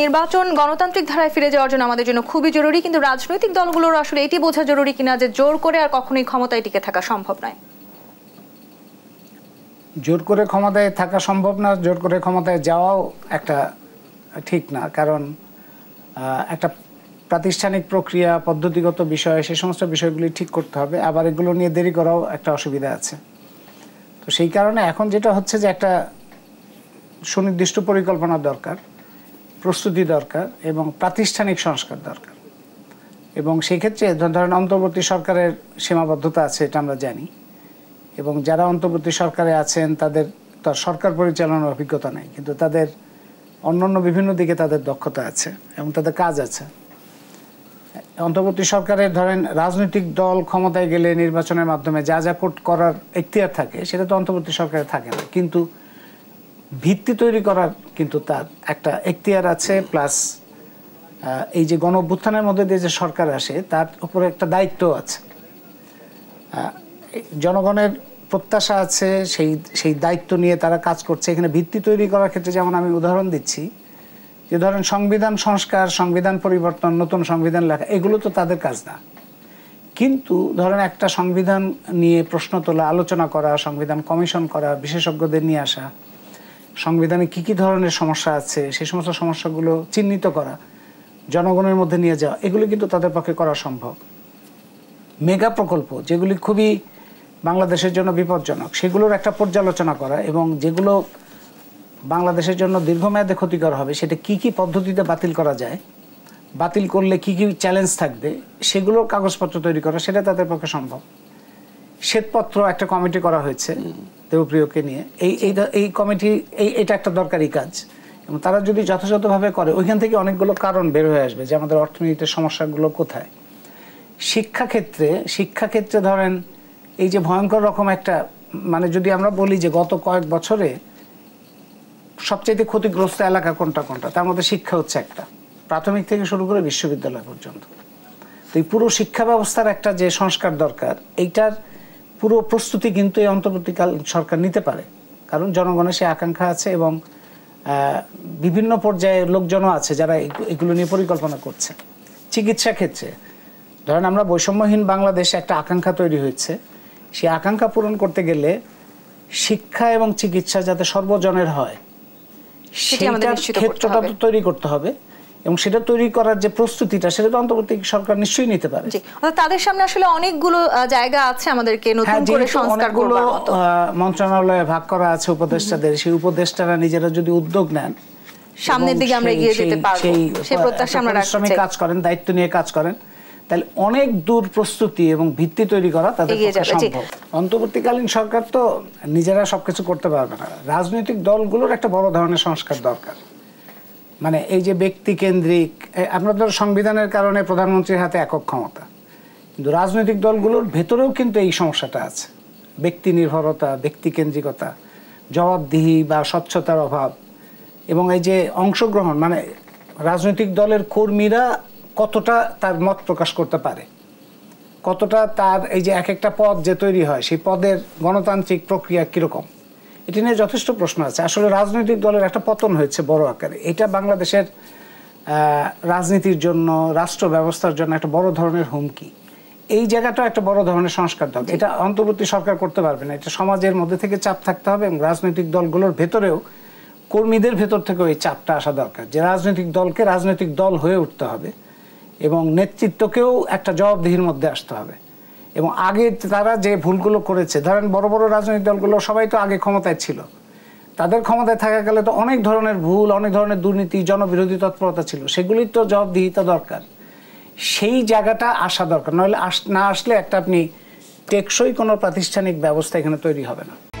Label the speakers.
Speaker 1: নির্বাচন গণতান্ত্রিক ধারায় ফিরে যাওয়ার জন্য আমাদের জন্য খুবই জরুরি কিন্তু রাজনৈতিক দলগুলোর আসলে এটি বোঝা জরুরি কিনা যে জোর করে আর কখনোই ক্ষমতায় টিকে থাকা সম্ভব নয় জোর করে ক্ষমতায় থাকা সম্ভব না জোর করে ক্ষমতায় যাওয়াও একটা ঠিক না কারণ একটা প্রাতিষ্ঠানিক প্রক্রিয়া পদ্ধতিগত বিষয় সে সমস্ত বিষয়গুলি ঠিক করতে হবে আবার এগুলো নিয়ে দেরি করাও একটা অসুবিধা আছে তো সেই কারণে এখন যেটা হচ্ছে যে একটা সুনির্দিষ্ট পরিকল্পনা দরকার প্রস্তুতি দরকার এবং প্রাতিষ্ঠানিক সংস্কার দরকার এবং সেক্ষেত্রে ধরেন অন্তর্বর্তী সরকারের সীমাবদ্ধতা আছে এটা আমরা জানি এবং যারা অন্তর্বর্তী সরকারে আছেন তাদের তো সরকার পরিচালনার অভিজ্ঞতা নেই কিন্তু তাদের অন্যান্য বিভিন্ন দিকে তাদের দক্ষতা আছে এবং তাদের কাজ আছে অন্তর্বর্তী সরকারের ধরেন রাজনৈতিক দল ক্ষমতায় গেলে নির্বাচনের মাধ্যমে যা যা করার এখতিয়ার থাকে সেটা তো অন্তর্বর্তী সরকারে থাকে না কিন্তু ভিত্তি তৈরি করার কিন্তু তার একটা এখতিয়ার আছে প্লাস এই যে গণ অভ্যুত্থানের মধ্যে দিয়ে যে সরকার আসে তার উপরে একটা দায়িত্ব আছে জনগণের প্রত্যাশা আছে সেই সেই দায়িত্ব নিয়ে তারা কাজ করছে এখানে ভিত্তি তৈরি করার ক্ষেত্রে যেমন আমি উদাহরণ দিচ্ছি যে ধরেন সংবিধান সংস্কার সংবিধান পরিবর্তন নতুন সংবিধান লেখা এগুলো তো তাদের কাজ না কিন্তু ধরেন একটা সংবিধান নিয়ে প্রশ্ন তোলা আলোচনা করা সংবিধান কমিশন করা বিশেষজ্ঞদের নিয়ে আসা সংবিধানে কি কি ধরনের সমস্যা আছে সেই সমস্ত সমস্যাগুলো চিহ্নিত করা জনগণের মধ্যে নিয়ে যাওয়া এগুলো কিন্তু তাদের পক্ষে করা সম্ভব মেগা প্রকল্প যেগুলি খুবই বাংলাদেশের জন্য বিপজ্জনক সেগুলোর একটা পর্যালোচনা করা এবং যেগুলো বাংলাদেশের জন্য দীর্ঘমেয়াদে ক্ষতিকর হবে সেটা কি কি পদ্ধতিতে বাতিল করা যায় বাতিল করলে কি কি চ্যালেঞ্জ থাকবে সেগুলোর কাগজপত্র তৈরি করা সেটা তাদের পক্ষে সম্ভব শ্বেতপত্র একটা কমিটি করা হয়েছে দেবপ্রিয়কে নিয়ে এই এই কমিটি এই এটা একটা দরকারি কাজ এবং তারা যদি যথাযথভাবে করে ওইখান থেকে অনেকগুলো কারণ বের হয়ে আসবে যে আমাদের অর্থনীতিতে সমস্যাগুলো কোথায় শিক্ষাক্ষেত্রে শিক্ষাক্ষেত্রে ধরেন এই যে ভয়ঙ্কর রকম একটা মানে যদি আমরা বলি যে গত কয়েক বছরে সবচেয়ে ক্ষতিগ্রস্ত এলাকা কোনটা কোনটা তার মধ্যে শিক্ষা হচ্ছে একটা প্রাথমিক থেকে শুরু করে বিশ্ববিদ্যালয় পর্যন্ত তো এই পুরো শিক্ষা ব্যবস্থার একটা যে সংস্কার দরকার এইটার পুরো প্রস্তুতি কিন্তু এই অন্তর্বর্তীকাল সরকার নিতে পারে কারণ জনগণের সে আকাঙ্ক্ষা আছে এবং বিভিন্ন পর্যায়ে লোকজনও আছে যারা এগুলো নিয়ে পরিকল্পনা করছে চিকিৎসা ক্ষেত্রে ধরেন আমরা বৈষম্যহীন বাংলাদেশে একটা আকাঙ্ক্ষা তৈরি হয়েছে সেই আকাঙ্ক্ষা পূরণ করতে গেলে শিক্ষা এবং চিকিৎসা যাতে সর্বজনের হয় সেটা ক্ষেত্রটা তো তৈরি করতে হবে এবং সেটা তৈরি করার যে প্রস্তুতিটা সেটা তো অন্তর্বর্তী সরকার নিশ্চয়ই নিতে পারে তাদের সামনে আসলে অনেকগুলো জায়গা আছে আমাদেরকে হ্যাঁ, নতুন করে মন্ত্রণালয়ে ভাগ করা আছে উপদেষ্টাদের সেই উপদেষ্টারা নিজেরা যদি উদ্যোগ নেন
Speaker 2: সামনের দিকে আমরা এগিয়ে যেতে পারবো সেই প্রত্যাশা আমরা রাখছি কাজ
Speaker 1: করেন দায়িত্ব নিয়ে কাজ করেন তাহলে অনেক দূর প্রস্তুতি এবং ভিত্তি তৈরি করা তাদের সম্ভব অন্তর্বর্তীকালীন সরকার তো নিজেরা সবকিছু করতে পারবে না রাজনৈতিক দলগুলোর একটা বড় ধরনের সংস্কার দরকার মানে এই যে ব্যক্তিকেন্দ্রিক আপনাদের সংবিধানের কারণে প্রধানমন্ত্রীর হাতে একক ক্ষমতা কিন্তু রাজনৈতিক দলগুলোর ভেতরেও কিন্তু এই সমস্যাটা আছে ব্যক্তি নির্ভরতা ব্যক্তিকেন্দ্রিকতা জবাবদিহি বা স্বচ্ছতার অভাব এবং এই যে অংশগ্রহণ মানে রাজনৈতিক দলের কর্মীরা কতটা তার মত প্রকাশ করতে পারে কতটা তার এই যে এক একটা পদ যে তৈরি হয় সেই পদের গণতান্ত্রিক প্রক্রিয়া কীরকম এটি নিয়ে যথেষ্ট প্রশ্ন আছে আসলে রাজনৈতিক দলের একটা পতন হয়েছে বড় আকারে এটা বাংলাদেশের রাজনীতির জন্য রাষ্ট্র ব্যবস্থার জন্য একটা বড় ধরনের হুমকি এই জায়গাটা একটা বড় ধরনের সংস্কার দল এটা অন্তর্বর্তী সরকার করতে পারবে না এটা সমাজের মধ্যে থেকে চাপ থাকতে হবে এবং রাজনৈতিক দলগুলোর ভেতরেও কর্মীদের ভেতর থেকে ওই চাপটা আসা দরকার যে রাজনৈতিক দলকে রাজনৈতিক দল হয়ে উঠতে হবে এবং নেতৃত্বকেও একটা জবাবদিহির মধ্যে আসতে হবে এবং আগে তারা যে ভুলগুলো করেছে ধরেন বড় বড় রাজনৈতিক দলগুলো সবাই তো আগে ক্ষমতায় ছিল তাদের ক্ষমতায় থাকাকালে তো অনেক ধরনের ভুল অনেক ধরনের দুর্নীতি জনবিরোধী তৎপরতা ছিল সেগুলির তো জবাবদিহিতা দরকার সেই জায়গাটা আসা দরকার নইলে আস না আসলে একটা আপনি টেকসই কোনো প্রাতিষ্ঠানিক ব্যবস্থা এখানে তৈরি হবে না